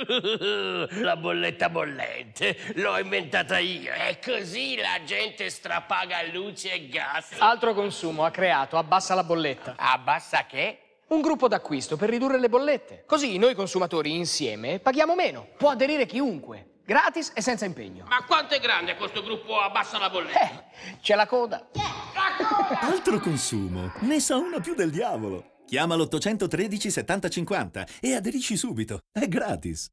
La bolletta bollente l'ho inventata io e così la gente strapaga luce e gas. Altro consumo ha creato, abbassa la bolletta. Abbassa che? Un gruppo d'acquisto per ridurre le bollette. Così noi consumatori insieme paghiamo meno. Può aderire chiunque, gratis e senza impegno. Ma quanto è grande questo gruppo abbassa la bolletta? Eh, c'è la coda. Yeah. La coda! Altro consumo, ne sa una più del diavolo. Chiama l'813 7050 e aderisci subito. È gratis.